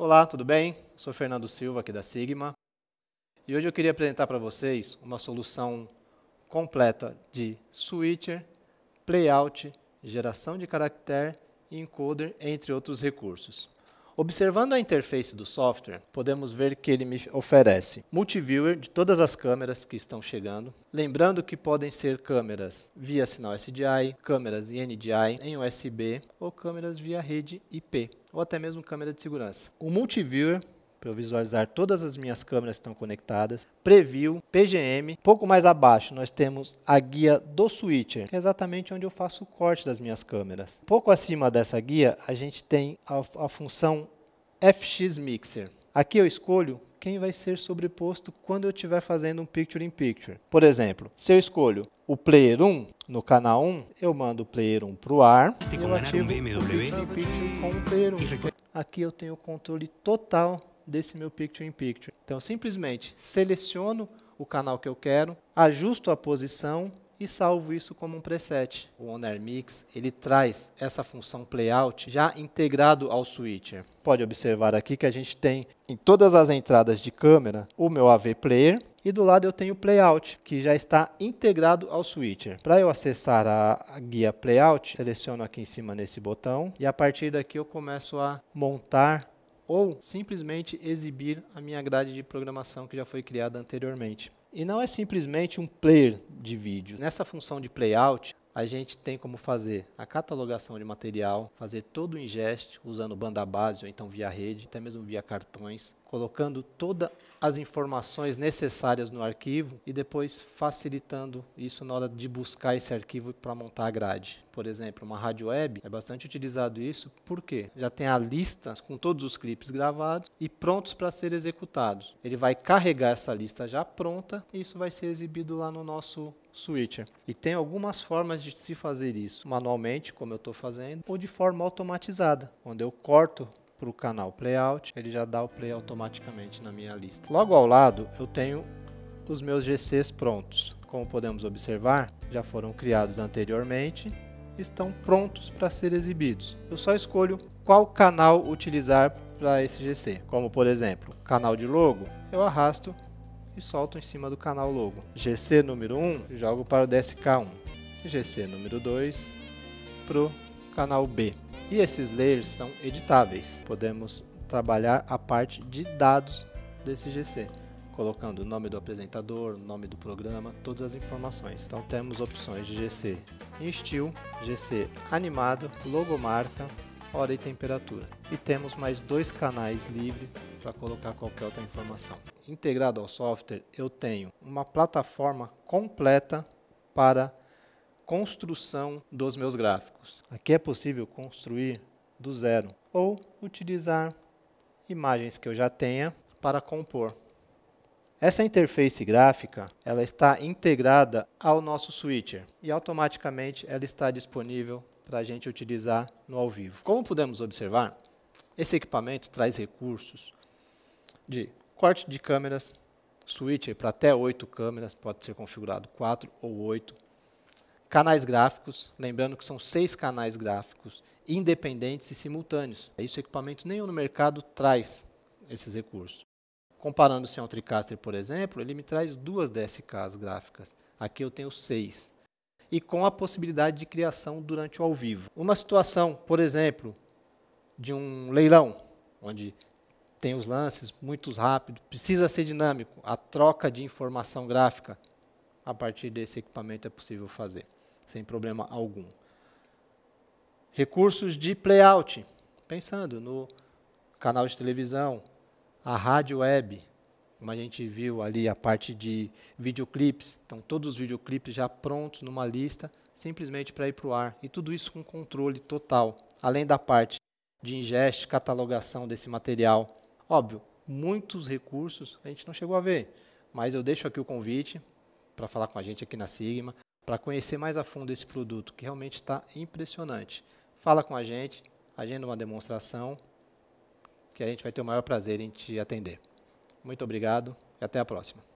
Olá, tudo bem? Sou Fernando Silva, aqui da Sigma. E hoje eu queria apresentar para vocês uma solução completa de switcher, playout, geração de caractere e encoder, entre outros recursos. Observando a interface do software, podemos ver que ele me oferece multiviewer de todas as câmeras que estão chegando. Lembrando que podem ser câmeras via sinal SDI, câmeras NDI em USB ou câmeras via rede IP ou até mesmo câmera de segurança. O multiviewer para eu visualizar todas as minhas câmeras que estão conectadas. Preview, PGM. Pouco mais abaixo nós temos a guia do switcher, que é exatamente onde eu faço o corte das minhas câmeras. Pouco acima dessa guia a gente tem a, a função FX Mixer. Aqui eu escolho quem vai ser sobreposto quando eu estiver fazendo um picture in picture. Por exemplo, se eu escolho o player 1 no canal 1, eu mando o player 1 para o ar e eu ativo um BMW. o picture in picture com o player 1. Aqui eu tenho o controle total desse meu picture in picture. Então simplesmente seleciono o canal que eu quero, ajusto a posição e salvo isso como um preset. O Honor Mix ele traz essa função playout já integrado ao switcher. Pode observar aqui que a gente tem em todas as entradas de câmera o meu AV player e do lado eu tenho o playout que já está integrado ao switcher. Para eu acessar a guia playout, seleciono aqui em cima nesse botão e a partir daqui eu começo a montar ou simplesmente exibir a minha grade de programação que já foi criada anteriormente. E não é simplesmente um player de vídeo. Nessa função de playout, a gente tem como fazer a catalogação de material, fazer todo o ingest usando banda base ou então via rede, até mesmo via cartões, colocando todas as informações necessárias no arquivo e depois facilitando isso na hora de buscar esse arquivo para montar a grade. Por exemplo, uma rádio web é bastante utilizado isso, porque já tem a lista com todos os clipes gravados e prontos para ser executados. Ele vai carregar essa lista já pronta e isso vai ser exibido lá no nosso switcher. E tem algumas formas de se fazer isso, manualmente, como eu estou fazendo, ou de forma automatizada, onde eu corto para o canal Playout, ele já dá o play automaticamente na minha lista. Logo ao lado, eu tenho os meus GCs prontos. Como podemos observar, já foram criados anteriormente, estão prontos para ser exibidos. Eu só escolho qual canal utilizar para esse GC. Como por exemplo, canal de logo, eu arrasto e solto em cima do canal logo. GC número 1, jogo para o DSK1. GC número 2, para o canal B. E esses layers são editáveis. Podemos trabalhar a parte de dados desse GC, colocando o nome do apresentador, o nome do programa, todas as informações. Então temos opções de GC em estilo, GC animado, logomarca, hora e temperatura. E temos mais dois canais livres para colocar qualquer outra informação. Integrado ao software, eu tenho uma plataforma completa para construção dos meus gráficos. Aqui é possível construir do zero ou utilizar imagens que eu já tenha para compor. Essa interface gráfica ela está integrada ao nosso switcher e automaticamente ela está disponível para a gente utilizar no ao vivo. Como podemos observar, esse equipamento traz recursos de corte de câmeras, switcher para até 8 câmeras, pode ser configurado 4 ou 8, Canais gráficos, lembrando que são seis canais gráficos independentes e simultâneos. Isso equipamento nenhum no mercado traz esses recursos. Comparando-se ao TriCaster, por exemplo, ele me traz duas DSKs gráficas. Aqui eu tenho seis. E com a possibilidade de criação durante o ao vivo. Uma situação, por exemplo, de um leilão, onde tem os lances muito rápidos, precisa ser dinâmico, a troca de informação gráfica a partir desse equipamento é possível fazer sem problema algum. Recursos de playout, pensando no canal de televisão, a rádio web, como a gente viu ali a parte de videoclipes, então todos os videoclipes já prontos numa lista, simplesmente para ir para o ar, e tudo isso com controle total, além da parte de ingeste, catalogação desse material. Óbvio, muitos recursos a gente não chegou a ver, mas eu deixo aqui o convite para falar com a gente aqui na Sigma, para conhecer mais a fundo esse produto, que realmente está impressionante. Fala com a gente, agenda uma demonstração, que a gente vai ter o maior prazer em te atender. Muito obrigado e até a próxima.